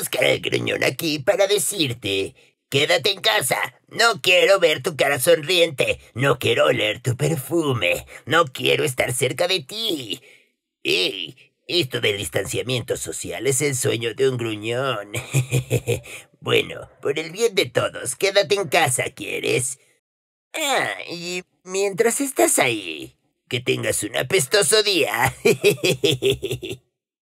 Oscar el Gruñón aquí para decirte, quédate en casa, no quiero ver tu cara sonriente, no quiero oler tu perfume, no quiero estar cerca de ti. Y Esto del distanciamiento social es el sueño de un gruñón. bueno, por el bien de todos, quédate en casa, ¿quieres? Ah, y mientras estás ahí, que tengas un apestoso día.